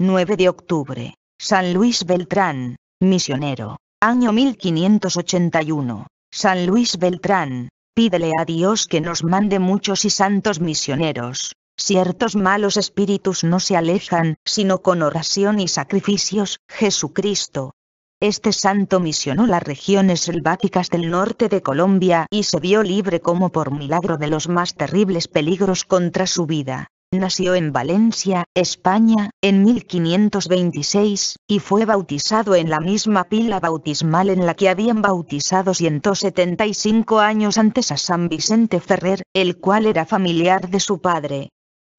9 de octubre, San Luis Beltrán, misionero, año 1581. San Luis Beltrán, pídele a Dios que nos mande muchos y santos misioneros. Ciertos malos espíritus no se alejan, sino con oración y sacrificios, Jesucristo. Este santo misionó las regiones selváticas del norte de Colombia y se vio libre como por milagro de los más terribles peligros contra su vida. Nació en Valencia, España, en 1526, y fue bautizado en la misma pila bautismal en la que habían bautizado 175 años antes a San Vicente Ferrer, el cual era familiar de su padre.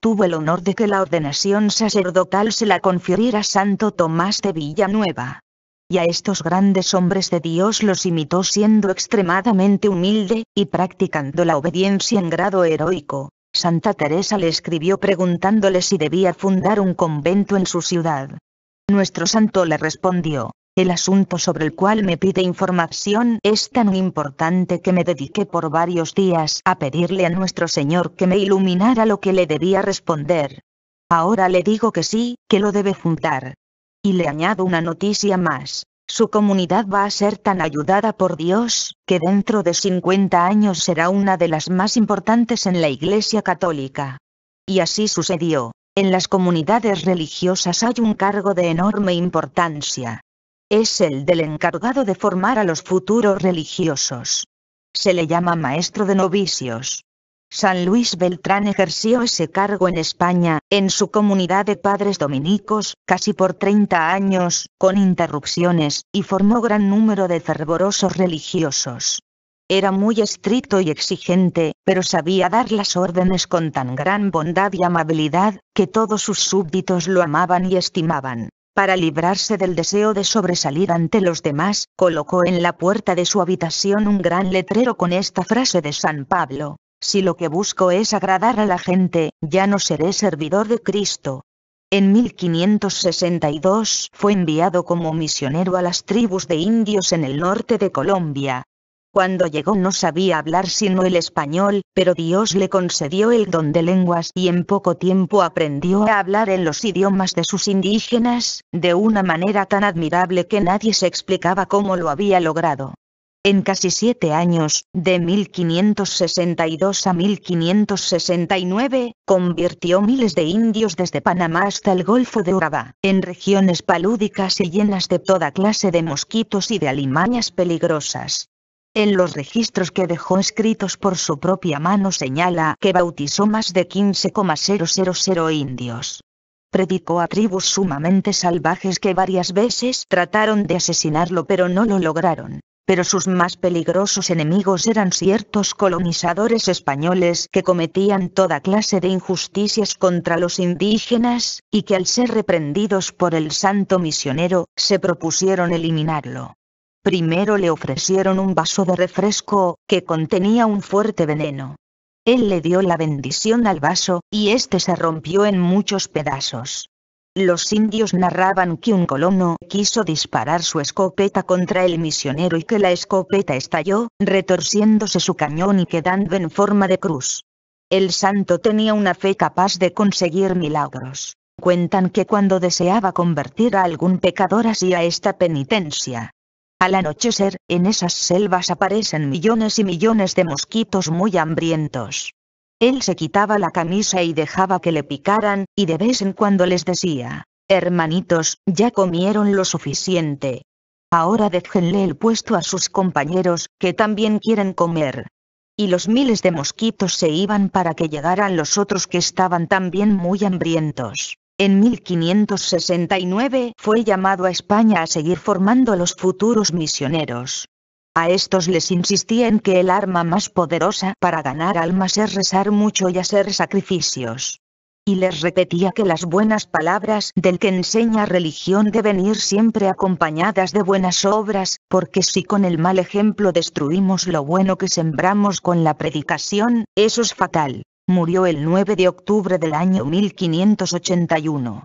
Tuvo el honor de que la ordenación sacerdotal se la confiriera Santo Tomás de Villanueva y a estos grandes hombres de Dios los imitó siendo extremadamente humilde, y practicando la obediencia en grado heroico. Santa Teresa le escribió preguntándole si debía fundar un convento en su ciudad. Nuestro santo le respondió, el asunto sobre el cual me pide información es tan importante que me dediqué por varios días a pedirle a nuestro Señor que me iluminara lo que le debía responder. Ahora le digo que sí, que lo debe fundar. Y le añado una noticia más. Su comunidad va a ser tan ayudada por Dios, que dentro de 50 años será una de las más importantes en la Iglesia Católica. Y así sucedió. En las comunidades religiosas hay un cargo de enorme importancia. Es el del encargado de formar a los futuros religiosos. Se le llama maestro de novicios. San Luis Beltrán ejerció ese cargo en España, en su comunidad de padres dominicos, casi por 30 años, con interrupciones, y formó gran número de fervorosos religiosos. Era muy estricto y exigente, pero sabía dar las órdenes con tan gran bondad y amabilidad, que todos sus súbditos lo amaban y estimaban. Para librarse del deseo de sobresalir ante los demás, colocó en la puerta de su habitación un gran letrero con esta frase de San Pablo, si lo que busco es agradar a la gente, ya no seré servidor de Cristo. En 1562 fue enviado como misionero a las tribus de indios en el norte de Colombia. Cuando llegó no sabía hablar sino el español, pero Dios le concedió el don de lenguas y en poco tiempo aprendió a hablar en los idiomas de sus indígenas, de una manera tan admirable que nadie se explicaba cómo lo había logrado en casi siete años, de 1562 a 1569, convirtió miles de indios desde Panamá hasta el Golfo de Urabá, en regiones palúdicas y llenas de toda clase de mosquitos y de alimañas peligrosas. En los registros que dejó escritos por su propia mano señala que bautizó más de 15,000 indios predicó a tribus sumamente salvajes que varias veces trataron de asesinarlo pero no lo lograron pero sus más peligrosos enemigos eran ciertos colonizadores españoles que cometían toda clase de injusticias contra los indígenas, y que al ser reprendidos por el santo misionero, se propusieron eliminarlo. Primero le ofrecieron un vaso de refresco, que contenía un fuerte veneno. Él le dio la bendición al vaso, y éste se rompió en muchos pedazos. Los indios narraban que un colono quiso disparar su escopeta contra el misionero y que la escopeta estalló, retorciéndose su cañón y quedando en forma de cruz. El santo tenía una fe capaz de conseguir milagros. Cuentan que cuando deseaba convertir a algún pecador hacía esta penitencia. Al anochecer, en esas selvas aparecen millones y millones de mosquitos muy hambrientos. Él se quitaba la camisa y dejaba que le picaran, y de vez en cuando les decía, Hermanitos, ya comieron lo suficiente. Ahora déjenle el puesto a sus compañeros, que también quieren comer. Y los miles de mosquitos se iban para que llegaran los otros que estaban también muy hambrientos. En 1569 fue llamado a España a seguir formando a los futuros misioneros. A estos les insistía en que el arma más poderosa para ganar almas es rezar mucho y hacer sacrificios. Y les repetía que las buenas palabras del que enseña religión deben ir siempre acompañadas de buenas obras, porque si con el mal ejemplo destruimos lo bueno que sembramos con la predicación, eso es fatal. Murió el 9 de octubre del año 1581.